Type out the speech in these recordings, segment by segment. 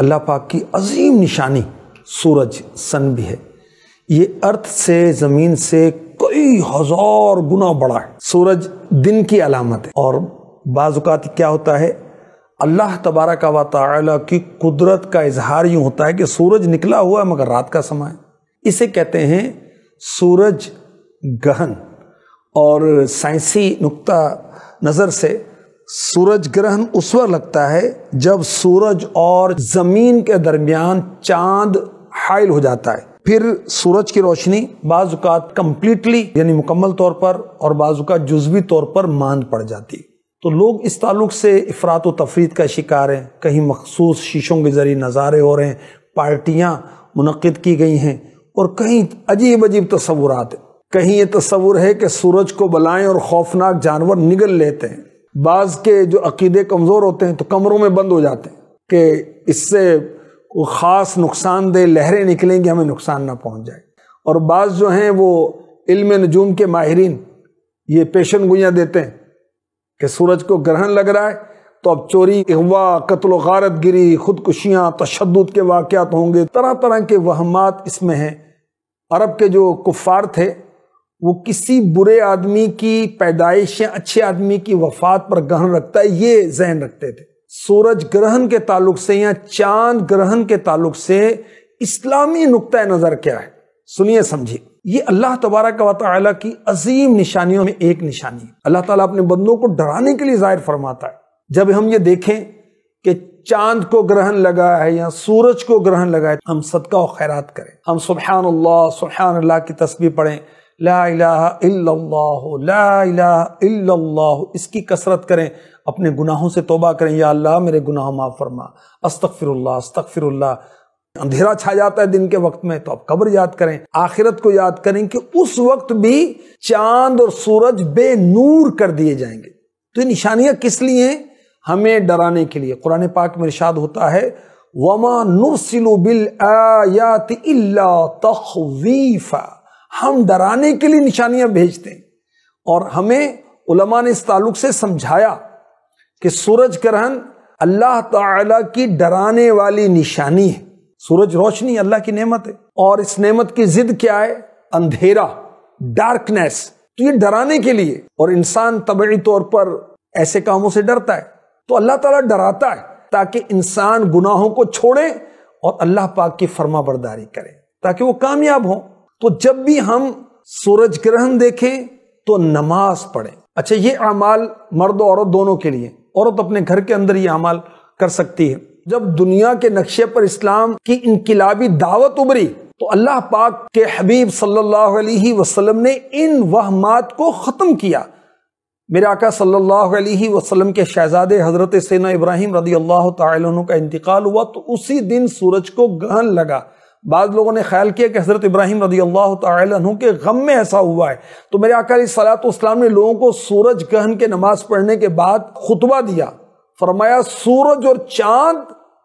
अल्लाह पाक की अजीम निशानी सूरज सन भी है ये अर्थ से ज़मीन से कई हज़ार गुना बड़ा है सूरज दिन की अलामत है और बाजुकात क्या होता है अल्लाह तबारा का वाली की कुदरत का इजहार यूँ होता है कि सूरज निकला हुआ है मगर रात का समय इसे कहते हैं सूरज गहन और साइंसी नुक्ता नज़र से सूरज ग्रहण उस वक्त लगता है जब सूरज और ज़मीन के दरमियान चांद हाइल हो जाता है फिर सूरज की रोशनी बाजुकात कम्प्लीटली यानी मुकम्मल तौर पर और बाजुकात जुजवी तौर पर मांद पड़ जाती तो लोग इस ताल्लुक से अफरात तफरीत का शिकार हैं कहीं मखसूस शीशों के ज़रिए नज़ारे हो रहे हैं पार्टियाँ मुनद की गई हैं और कहीं अजीब अजीब तस्वुरात हैं कहीं ये तस्वुर है कि सूरज को बलाएं और खौफनाक जानवर निगल लेते हैं बाज़ के जो अकीदे कमज़ोर होते हैं तो कमरों में बंद हो जाते हैं कि इससे ख़ास नुकसानदेह लहरें निकलेंगी हमें नुकसान ना पहुंच जाए और बाज़ जो हैं वो इल्म नजूम के माहरीन ये पेशन गुइयाँ देते हैं कि सूरज को ग्रहण लग रहा है तो अब चोरी अगवा कत्ल गारत गिरी खुदकुशियाँ तशद के वाक़ होंगे तरह तरह के वहमात इसमें हैं अरब के जो कुफ़ार थे वो किसी बुरे आदमी की पैदाइश या अच्छे आदमी की वफात पर ग्रहण रखता है ये जहन रखते थे सूरज ग्रहण के ताल्लुक से या चांद ग्रहण के ताल्लुक से इस्लामी नुकता नज़र क्या है सुनिए समझिए ये अल्लाह तबारा का वाली की अजीम निशानियों में एक निशानी है अल्लाह ताला अपने बंदों को डराने के लिए जाहिर फरमाता है जब हम ये देखें कि चांद को ग्रहण लगा है या सूरज को ग्रहण लगा है हम सदका और खैरात करें हम सुबहान अल्लाह सुबहान अल्लाह की तस्वीर पढ़ें ला इलाह इसकी कसरत करें अपने गुनाहों से तोबा करें या अल्लाह मेरे गुनाह माफ़ फरमा अस्तफ़िरुल्ला अस्तफ़िरुल्ला अंधेरा छा जाता है दिन के वक्त में तो आप कब्र याद करें आखिरत को याद करें कि उस वक्त भी चांद और सूरज बेनूर कर दिए जाएंगे तो ये निशानियां किस लिए हैं हमें डराने के लिए कुरान पाक में इरशाद होता है वमा नुरसिलु बिल आयात इल्ला तखवीफा हम डराने के लिए निशानियां भेजते हैं और हमें उलमा ने इस ताल्लुक से समझाया कि सूरज ग्रहण अल्लाह ताला की डराने वाली निशानी है सूरज रोशनी अल्लाह की नेमत है और इस नेमत की जिद क्या है अंधेरा डार्कनेस तो ये डराने के लिए और इंसान तबी तौर पर ऐसे कामों से डरता है तो अल्लाह ताला डराता है ताकि इंसान गुनाहों को छोड़े और अल्लाह पाक की फर्मा बरदारी करे ताकि वो कामयाब हों तो जब भी हम सूरज ग्रहण देखें तो नमाज पढ़ें अच्छा ये अमाल मर्द औरत दोनों के लिए औरत अपने घर के अंदर ये अमाल कर सकती है जब दुनिया के नक्शे पर इस्लाम की इनकलाबी दावत उभरी तो अल्लाह पाक के हबीब सल्लल्लाहु अलैहि वसल्लम ने इन वहमात को ख़त्म किया मेरे आका सल्लल्लाहु अलैहि वसल्लम के शहजादे हज़रत सैना इब्राहिम रदी अल्लाह तु का इंतकाल हुआ तो उसी दिन सूरज को गहन लगा बाद लोगों ने ख्याल किया कि हज़रत इब्राहिम रदी अल्लाह तु के गम में ऐसा हुआ है तो मेरे अकाली सलात इस्लाम ने लोगों को सूरज गहन के नमाज पढ़ने के बाद खुतबा दिया फरमाया सूरज और चांद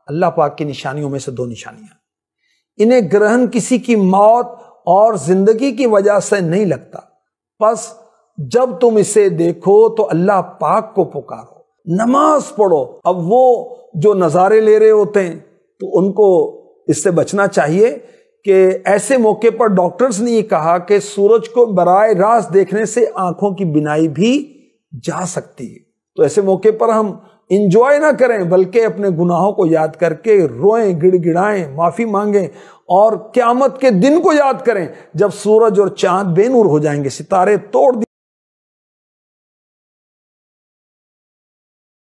अल्लाह पाक की निशानियों में से दो निशानियां इन्हें ग्रहण किसी की मौत और जिंदगी की वजह से नहीं लगता बस जब तुम इसे देखो तो अल्लाह पाक को पुकारो नमाज पढ़ो अब वो जो नज़ारे ले रहे होते हैं तो उनको इससे बचना चाहिए कि ऐसे मौके पर डॉक्टर्स ने ये कहा कि सूरज को बरए रास्त देखने से आंखों की बिनाई भी जा सकती है तो ऐसे मौके पर हम इंजॉय ना करें बल्कि अपने गुनाहों को याद करके रोएं गिड़गिड़ाएं माफ़ी मांगें और क्यामत के दिन को याद करें जब सूरज और चांद बेनूर हो जाएंगे सितारे तोड़